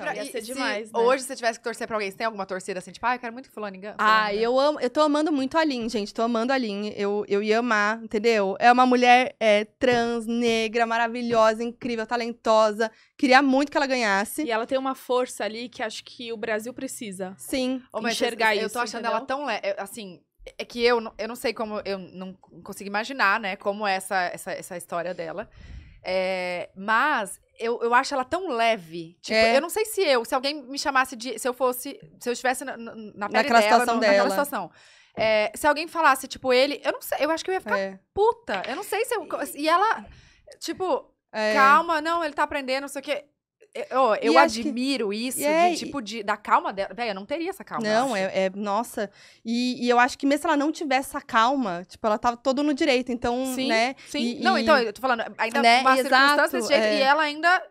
Então, pra, ia ser demais, né? Hoje, se você tivesse que torcer pra alguém, você tem alguma torcida assim, tipo, ah, eu quero muito que fulano engana? Ah, eu amo, eu tô amando muito a Lin, gente. Tô amando a Lin. Eu, eu ia amar, entendeu? É uma mulher é, trans, negra, maravilhosa, incrível, talentosa. Queria muito que ela ganhasse. E ela tem uma força ali que acho que o Brasil precisa. Sim. enxergar eu, isso. Eu tô achando entendeu? ela tão. Le... Assim, é que eu, eu não sei como. Eu não consigo imaginar, né? Como é essa, essa, essa história dela. É, mas eu, eu acho ela tão leve. Tipo, é. eu não sei se eu, se alguém me chamasse de. Se eu fosse. Se eu estivesse na, na pele naquela dela, situação no, dela. naquela situação. É, se alguém falasse, tipo, ele. Eu não sei, eu acho que eu ia ficar é. puta. Eu não sei se eu. E ela, tipo, é. calma, não, ele tá aprendendo, não sei o quê eu, eu admiro que... isso, de, é, tipo, de, da calma dela. Véi, não teria essa calma. Não, é, é, Nossa. E, e, eu acho que mesmo se ela não tivesse essa calma, tipo, ela tava todo no direito. Então, sim, né? Sim. E, não, então, eu tô falando, ainda né? uma Exato, circunstância desse jeito. E é. ela ainda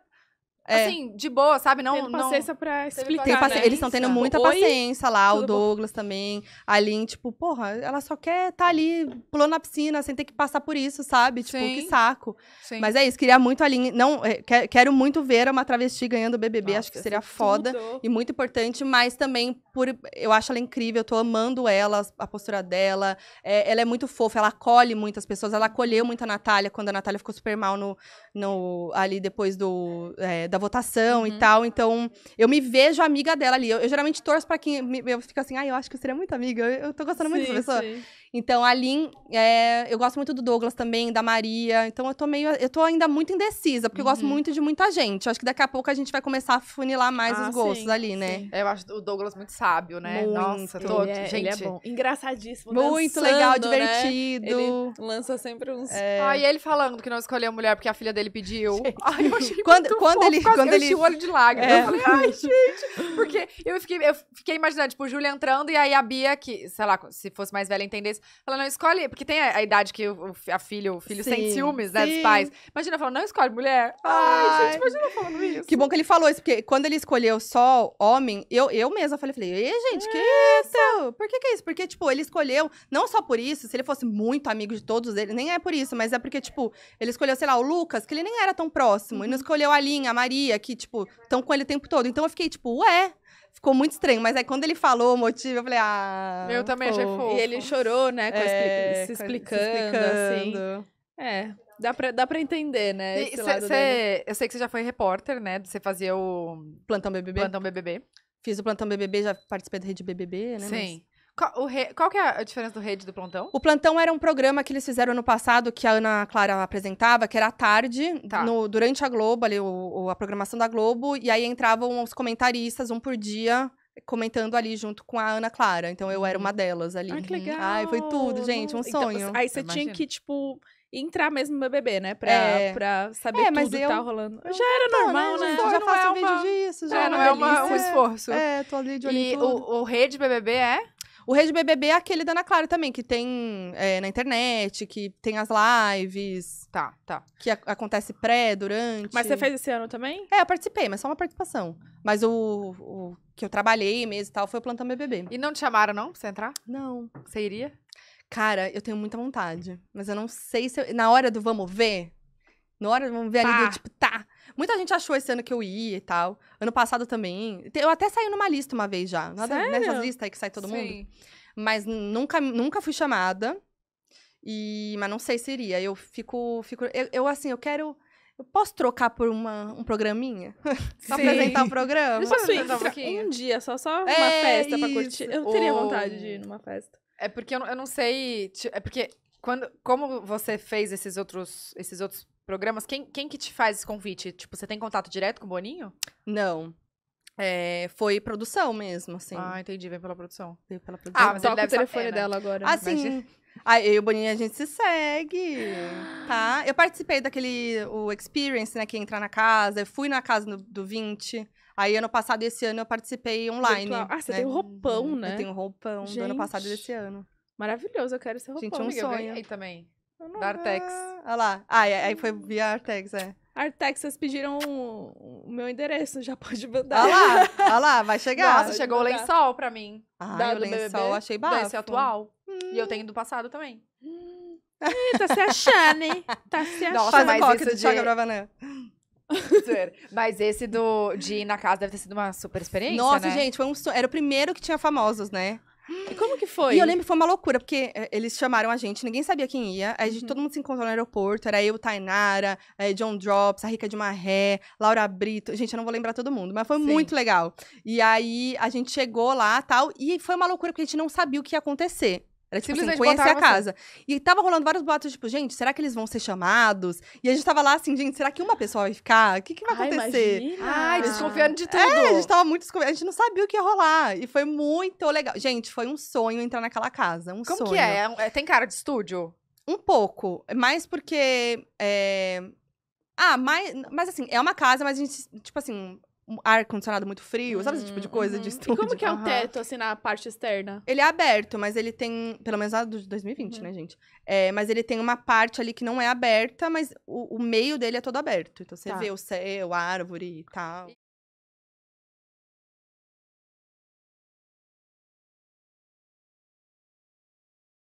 é. Assim, de boa, sabe? Não, tendo paciência não... pra explicar. Né? Tem paci... né? Eles estão tendo muita paciência lá, Tudo o Douglas bom? também. A Aline, tipo, porra, ela só quer estar tá ali pulando na piscina sem ter que passar por isso, sabe? Tipo, Sim. que saco. Sim. Mas é isso, queria muito a Aline. Não, é, quero muito ver uma travesti ganhando o BBB, Nossa, acho que seria é foda tudo. e muito importante, mas também por eu acho ela incrível, eu tô amando ela, a postura dela. É, ela é muito fofa, ela acolhe muitas pessoas, ela acolheu muito a Natália quando a Natália ficou super mal no, no ali depois do é, da da votação uhum. e tal. Então, eu me vejo amiga dela ali. Eu, eu geralmente torço para quem. eu fico assim, ai, ah, eu acho que eu seria muito amiga. Eu, eu tô gostando sim, muito dessa pessoa. Sim. Então, a Lin, é, eu gosto muito do Douglas também, da Maria. Então, eu tô meio. Eu tô ainda muito indecisa, porque uhum. eu gosto uhum. muito de muita gente. Eu acho que daqui a pouco a gente vai começar a funilar mais ah, os gostos sim, ali, né? Sim. Eu acho o Douglas muito sábio, né? Muito. Nossa, tô, ele é, gente. Ele é bom. Engraçadíssimo. Muito dançando, legal, né? divertido. Né? Ele lança sempre uns. É... Ah, e ele falando que não escolheu a mulher porque a filha dele pediu. Ai, eu achei quando, muito quando fofo, ele, quando ele o olho de lágrimas. É. Eu falei, ai, gente. Porque eu fiquei, eu fiquei imaginando, tipo, o entrando e aí a Bia, que, sei lá, se fosse mais velha entendesse, ela não escolhe, porque tem a, a idade que o, a filha, o filho sim, sente ciúmes, né, sim. dos pais. Imagina falando, não escolhe mulher. Ai, Ai, gente, imagina falando isso. Que bom que ele falou isso, porque quando ele escolheu só homem, eu, eu mesma falei, falei, ei, gente, que é, isso? Por que que é isso? Porque, tipo, ele escolheu, não só por isso, se ele fosse muito amigo de todos eles, nem é por isso, mas é porque, tipo, ele escolheu, sei lá, o Lucas, que ele nem era tão próximo, uhum. e não uhum. escolheu a Linha, a Maria, que, tipo, estão com ele o tempo todo. Então eu fiquei, tipo, ué, Ficou muito estranho, mas aí quando ele falou o motivo, eu falei, ah. Eu também pô. achei fofo. E ele chorou, né? É, se, explicando, se, explicando, assim. assim. É, dá pra, dá pra entender, né? E, cê, cê, eu sei que você já foi repórter, né? Você fazia o. Plantão BBB. Plantão BBB. Fiz o Plantão BBB, já participei da Rede BBB, né? Sim. Mas... Qual, re... Qual que é a diferença do rede e do plantão? O plantão era um programa que eles fizeram no passado, que a Ana Clara apresentava, que era à tarde, tá. no, durante a Globo, ali, o, a programação da Globo, e aí entravam os comentaristas, um por dia, comentando ali junto com a Ana Clara. Então eu era uhum. uma delas ali. Ai, que uhum. legal. Ai, foi tudo, gente, um então, sonho. aí você tinha que, tipo, entrar mesmo no BBB, né? Pra, é. pra saber é, tudo eu, que tá rolando. Eu já era tô, normal, né? Já, já faço é um vídeo disso, já não é uma, um esforço. É, tô ali de olho e tudo. O, o rede BBB é? O Rede BBB é aquele da Ana Clara também, que tem é, na internet, que tem as lives. Tá, tá. Que a- acontece pré, durante. Mas você fez esse ano também? É, eu participei, mas só uma participação. Mas o, o que eu trabalhei mesmo e tal foi o Plantão BBB. E não te chamaram, não, pra você entrar? Não. Você iria? Cara, eu tenho muita vontade. Mas eu não sei se. eu- na hora do vamos ver. Na hora do vamos ver ali Tá. do tipo, tá. Muita gente achou esse ano que eu ia e tal. Ano passado também. Eu até saí numa lista uma vez já. Nada Sério? nessas listas aí que sai todo Sim. mundo. Mas nunca, nunca fui chamada. E, mas não sei se iria. Eu fico. fico eu, eu assim, eu quero. Eu posso trocar por uma, um programinha? só Sim. apresentar um programa? Eu posso ir um, um dia, só, só uma é festa isso. pra curtir. Eu teria vontade de ir numa festa. É porque eu, eu não sei. É porque quando, como você fez esses outros, esses outros programas. Quem, quem que te faz esse convite? Tipo, você tem contato direto com o Boninho? Não. É, foi produção mesmo, assim. Ah, entendi. Vem pela produção. Vem pela produção. Ah, mas toca o telefone né? dela agora. Assim, ah, aí eu e o Boninho, a gente se segue, tá? Eu participei daquele, o Experience, né, que é entrar na casa. Eu fui na casa do, do 20. Aí, ano passado e esse ano, eu participei online. Ah, você né? tem um roupão, uhum. né? Eu tenho um roupão gente. do ano passado e desse ano. Maravilhoso, eu quero esse roupão. Gente, é um amiga, sonho. Eu também. Da Artex. Olha lá. Ah, aí foi via Artex, é. Artex, vocês pediram o, meu endereço, já pode mandar. Olha lá, olha lá, vai chegar. Nossa, chegou o lençol pra mim. Ah, o lençol, BBB, achei bafo. Esse atual. Hum. E eu hum. tenho do passado também. Hum. Ih, tá se achando, hein? Tá se achando. Nossa, Faz mas isso de... Choca né? Mas esse do, de ir na casa deve ter sido uma super experiência. Nossa, né? gente, foi um, era o primeiro que tinha famosos, né? Como que foi? E eu lembro que foi uma loucura, porque eh, eles chamaram a gente, ninguém sabia quem ia. Aí gente, uhum. todo mundo se encontrou no aeroporto. Era eu, Tainara, eh, John Drops, a Rica de Marré, Laura Brito. Gente, eu não vou lembrar todo mundo, mas foi Sim. muito legal. E aí a gente chegou lá tal. E foi uma loucura, porque a gente não sabia o que ia acontecer. Era tipo assim, conhecer a casa. Você. E tava rolando vários boatos, tipo, gente, será que eles vão ser chamados? E a gente tava lá assim, gente, será que uma pessoa vai ficar? O que, que vai Ai, acontecer? Imagina. Ai, ah. desconfiando de tudo. É, a gente tava muito desconfiando. A gente não sabia o que ia rolar. E foi muito legal. Gente, foi um sonho entrar naquela casa. Um Como sonho. que é? é? Tem cara de estúdio? Um pouco. Mais porque. É... Ah, mas, mas assim, é uma casa, mas a gente, tipo assim, ar-condicionado muito frio, sabe esse tipo de hum, coisa? De uhum. estúdio. E como que é o teto, assim, na parte externa? Ele é aberto, mas ele tem... Pelo menos lá do de 2020, hum. né, gente? É, mas ele tem uma parte ali que não é aberta, mas o, o meio dele é todo aberto. Então, você tá. vê o céu, a árvore e tal.